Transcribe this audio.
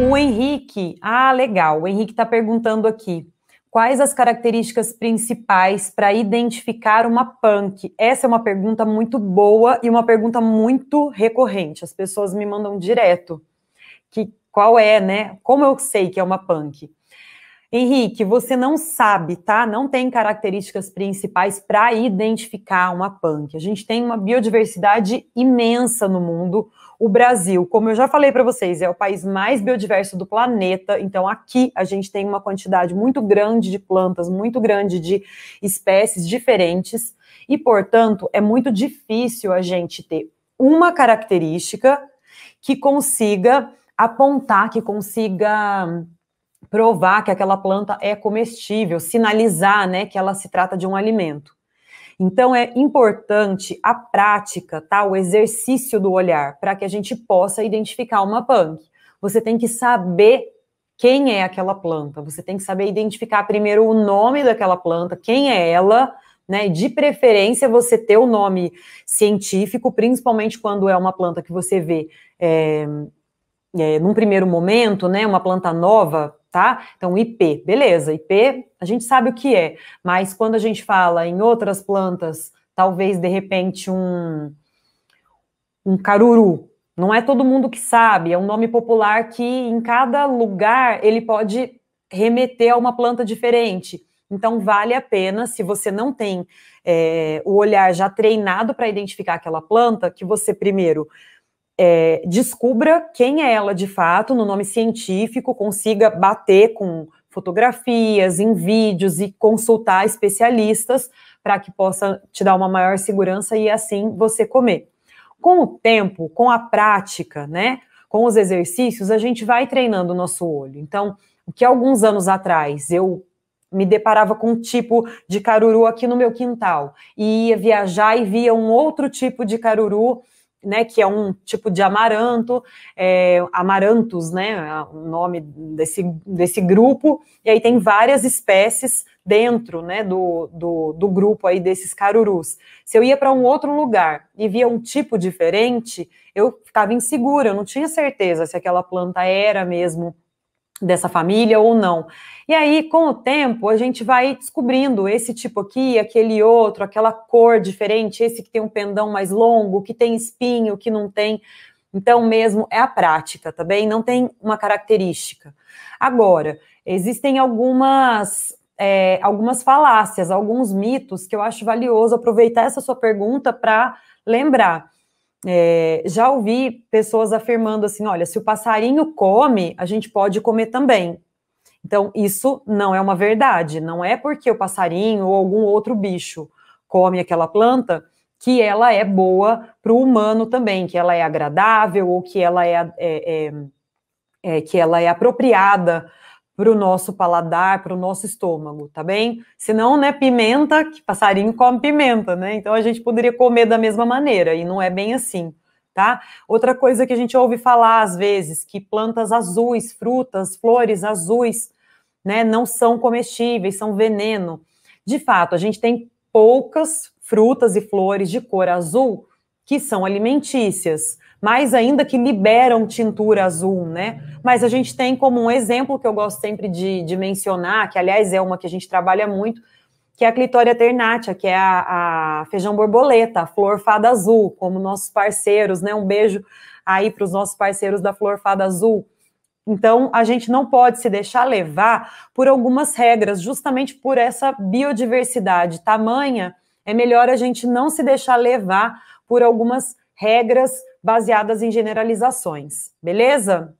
O Henrique, ah, legal. O Henrique está perguntando aqui. Quais as características principais para identificar uma punk? Essa é uma pergunta muito boa e uma pergunta muito recorrente. As pessoas me mandam direto que qual é, né? Como eu sei que é uma punk? Henrique, você não sabe, tá? Não tem características principais para identificar uma punk. A gente tem uma biodiversidade imensa no mundo. O Brasil, como eu já falei para vocês, é o país mais biodiverso do planeta. Então, aqui a gente tem uma quantidade muito grande de plantas, muito grande de espécies diferentes. E, portanto, é muito difícil a gente ter uma característica que consiga apontar, que consiga provar que aquela planta é comestível, sinalizar né, que ela se trata de um alimento. Então é importante a prática, tá? O exercício do olhar para que a gente possa identificar uma punk. Você tem que saber quem é aquela planta. Você tem que saber identificar primeiro o nome daquela planta, quem é ela, né? De preferência você ter o nome científico, principalmente quando é uma planta que você vê é, é, num primeiro momento, né? Uma planta nova, tá? Então, IP, beleza, IP a gente sabe o que é, mas quando a gente fala em outras plantas, talvez de repente um, um caruru, não é todo mundo que sabe, é um nome popular que em cada lugar ele pode remeter a uma planta diferente. Então, vale a pena, se você não tem é, o olhar já treinado para identificar aquela planta, que você primeiro é, descubra quem é ela de fato, no nome científico, consiga bater com fotografias, em vídeos e consultar especialistas para que possa te dar uma maior segurança e assim você comer. Com o tempo, com a prática, né, com os exercícios, a gente vai treinando o nosso olho. Então, o que alguns anos atrás eu me deparava com um tipo de caruru aqui no meu quintal e ia viajar e via um outro tipo de caruru né, que é um tipo de amaranto, é, amarantos, né, é o nome desse, desse grupo, e aí tem várias espécies dentro, né, do, do, do grupo aí desses carurus. Se eu ia para um outro lugar e via um tipo diferente, eu ficava insegura, eu não tinha certeza se aquela planta era mesmo dessa família ou não. E aí, com o tempo, a gente vai descobrindo esse tipo aqui, aquele outro, aquela cor diferente, esse que tem um pendão mais longo, que tem espinho, que não tem. Então, mesmo é a prática, tá bem? Não tem uma característica. Agora, existem algumas. É, algumas falácias, alguns mitos que eu acho valioso aproveitar essa sua pergunta para lembrar. É, já ouvi pessoas afirmando assim: olha, se o passarinho come, a gente pode comer também. Então, isso não é uma verdade. Não é porque o passarinho ou algum outro bicho come aquela planta que ela é boa para o humano também, que ela é agradável ou que ela é, é, é, é que ela é apropriada para o nosso paladar, para o nosso estômago, tá bem? Senão, né, pimenta, que passarinho come pimenta, né? Então a gente poderia comer da mesma maneira, e não é bem assim, tá? Outra coisa que a gente ouve falar às vezes, que plantas azuis, frutas, flores azuis, né, não são comestíveis, são veneno. De fato, a gente tem poucas frutas e flores de cor azul que são alimentícias, mais ainda que liberam tintura azul, né? Mas a gente tem como um exemplo que eu gosto sempre de, de mencionar, que aliás é uma que a gente trabalha muito, que é a clitória ternátia, que é a, a feijão borboleta, a flor fada azul, como nossos parceiros, né? Um beijo aí para os nossos parceiros da flor fada azul. Então, a gente não pode se deixar levar por algumas regras, justamente por essa biodiversidade tamanha, é melhor a gente não se deixar levar por algumas regras baseadas em generalizações, beleza?